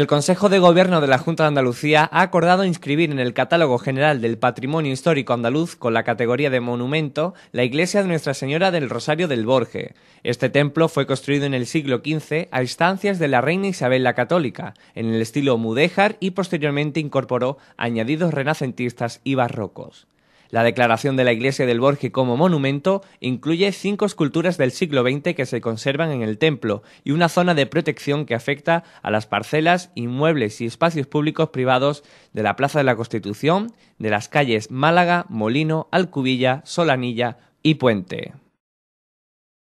El Consejo de Gobierno de la Junta de Andalucía ha acordado inscribir en el Catálogo General del Patrimonio Histórico Andaluz con la categoría de monumento la iglesia de Nuestra Señora del Rosario del Borge. Este templo fue construido en el siglo XV a instancias de la reina Isabel la Católica, en el estilo mudéjar y posteriormente incorporó añadidos renacentistas y barrocos. La declaración de la iglesia del Borge como monumento incluye cinco esculturas del siglo XX que se conservan en el templo y una zona de protección que afecta a las parcelas, inmuebles y espacios públicos privados de la Plaza de la Constitución, de las calles Málaga, Molino, Alcubilla, Solanilla y Puente.